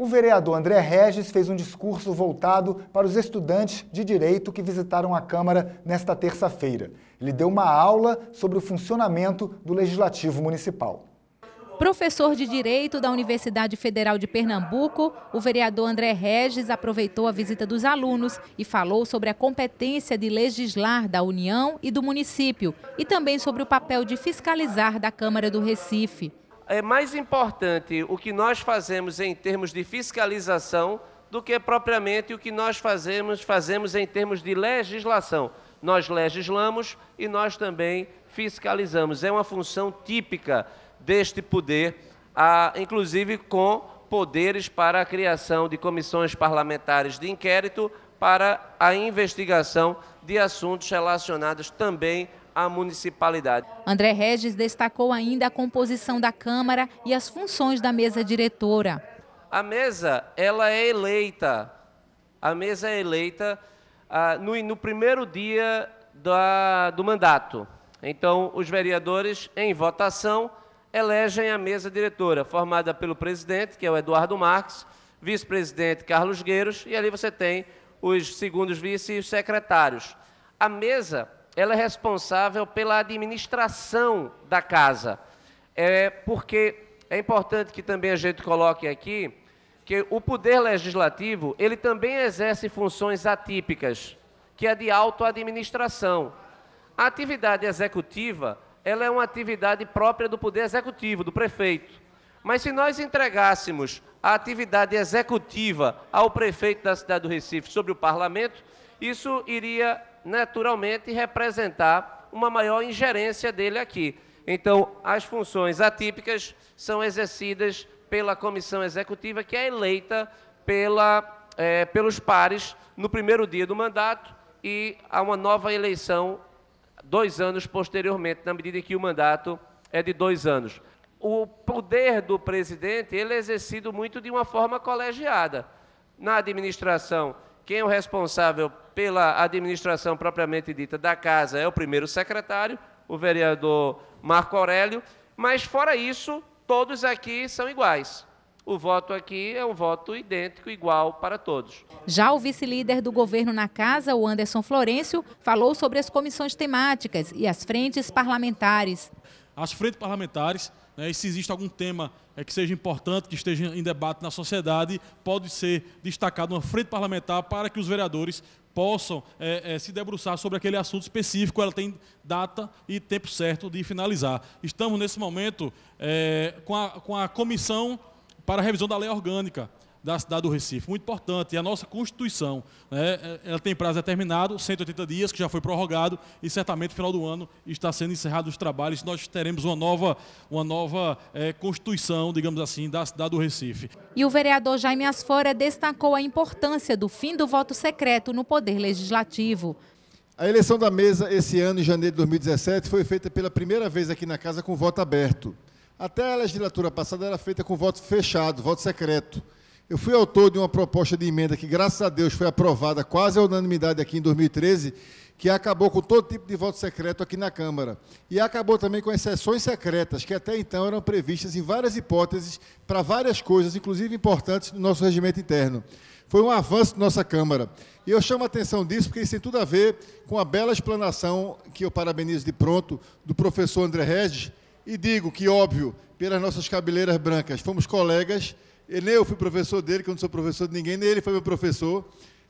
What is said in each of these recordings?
O vereador André Regis fez um discurso voltado para os estudantes de direito que visitaram a Câmara nesta terça-feira. Ele deu uma aula sobre o funcionamento do Legislativo Municipal. Professor de Direito da Universidade Federal de Pernambuco, o vereador André Regis aproveitou a visita dos alunos e falou sobre a competência de legislar da União e do município e também sobre o papel de fiscalizar da Câmara do Recife é mais importante o que nós fazemos em termos de fiscalização do que propriamente o que nós fazemos, fazemos em termos de legislação. Nós legislamos e nós também fiscalizamos. É uma função típica deste poder, inclusive com poderes para a criação de comissões parlamentares de inquérito para a investigação de assuntos relacionados também municipalidade. André Regis destacou ainda a composição da Câmara e as funções da mesa diretora. A mesa, ela é eleita. A mesa é eleita ah, no, no, primeiro dia da, do mandato. Então, os vereadores, em votação, elegem a mesa diretora, formada pelo presidente, que é o Eduardo Marques, vice-presidente Carlos Gueiros, e ali você tem os segundos vice e os secretários. A mesa ela é responsável pela administração da casa. É porque é importante que também a gente coloque aqui que o poder legislativo, ele também exerce funções atípicas, que é de autoadministração. A atividade executiva, ela é uma atividade própria do poder executivo, do prefeito. Mas se nós entregássemos a atividade executiva ao prefeito da cidade do Recife sobre o parlamento, isso iria naturalmente representar uma maior ingerência dele aqui. Então, as funções atípicas são exercidas pela comissão executiva, que é eleita pela, é, pelos pares no primeiro dia do mandato e há uma nova eleição dois anos posteriormente, na medida em que o mandato é de dois anos. O poder do presidente ele é exercido muito de uma forma colegiada. Na administração quem é o responsável pela administração propriamente dita da casa é o primeiro secretário, o vereador Marco Aurélio, mas fora isso, todos aqui são iguais. O voto aqui é um voto idêntico, igual para todos. Já o vice-líder do governo na casa, o Anderson Florencio, falou sobre as comissões temáticas e as frentes parlamentares as frentes parlamentares. Né, e se existe algum tema é, que seja importante, que esteja em debate na sociedade, pode ser destacado uma frente parlamentar para que os vereadores possam é, é, se debruçar sobre aquele assunto específico, ela tem data e tempo certo de finalizar. Estamos, nesse momento, é, com, a, com a comissão para a revisão da lei orgânica, da cidade do Recife. Muito importante, E a nossa Constituição. Né? É, ela tem prazo determinado, 180 dias, que já foi prorrogado, e certamente no final do ano está sendo encerrado os trabalhos. Nós teremos uma nova, uma nova é, Constituição, digamos assim, da cidade do Recife. E o vereador Jaime Asfora destacou a importância do fim do voto secreto no Poder Legislativo. A eleição da mesa esse ano, em janeiro de 2017, foi feita pela primeira vez aqui na casa com voto aberto. Até a legislatura passada era feita com voto fechado, voto secreto. Eu fui autor de uma proposta de emenda que, graças a Deus, foi aprovada quase à unanimidade aqui em 2013, que acabou com todo tipo de voto secreto aqui na Câmara. E acabou também com as sessões secretas, que até então eram previstas em várias hipóteses para várias coisas, inclusive importantes no nosso regimento interno. Foi um avanço da nossa Câmara. E eu chamo a atenção disso porque isso tem tudo a ver com a bela explanação que eu parabenizo de pronto do professor André Regis, e digo que, óbvio, pelas nossas cabeleiras brancas, fomos colegas ele, eu fui professor dele, que eu não sou professor de ninguém, nem ele foi meu professor.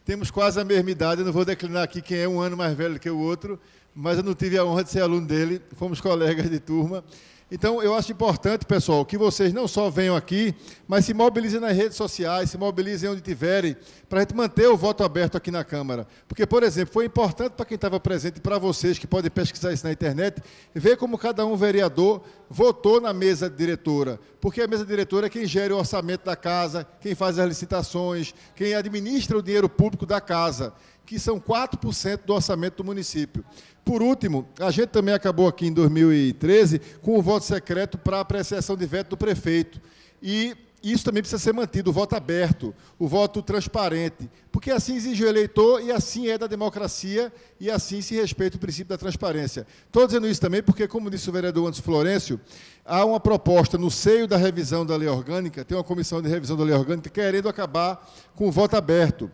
Temos quase a mesma idade, eu não vou declinar aqui quem é um ano mais velho que o outro, mas eu não tive a honra de ser aluno dele, fomos colegas de turma. Então, eu acho importante, pessoal, que vocês não só venham aqui, mas se mobilizem nas redes sociais, se mobilizem onde tiverem, para a gente manter o voto aberto aqui na Câmara. Porque, por exemplo, foi importante para quem estava presente, para vocês que podem pesquisar isso na internet, ver como cada um vereador votou na mesa diretora. Porque a mesa diretora é quem gera o orçamento da casa, quem faz as licitações, quem administra o dinheiro público da casa que são 4% do orçamento do município. Por último, a gente também acabou aqui em 2013 com o voto secreto para apreciação de veto do prefeito. E isso também precisa ser mantido, o voto aberto, o voto transparente, porque assim exige o eleitor e assim é da democracia e assim se respeita o princípio da transparência. Estou dizendo isso também porque, como disse o vereador Antes Florencio, há uma proposta no seio da revisão da lei orgânica, tem uma comissão de revisão da lei orgânica querendo acabar com o voto aberto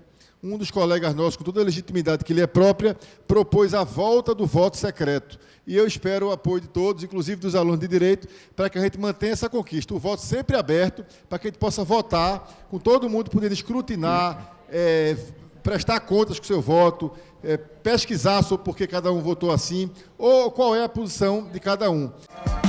um dos colegas nossos, com toda a legitimidade que lhe é própria, propôs a volta do voto secreto. E eu espero o apoio de todos, inclusive dos alunos de direito, para que a gente mantenha essa conquista. O voto sempre aberto, para que a gente possa votar, com todo mundo podendo escrutinar, é, prestar contas com o seu voto, é, pesquisar sobre por que cada um votou assim, ou qual é a posição de cada um.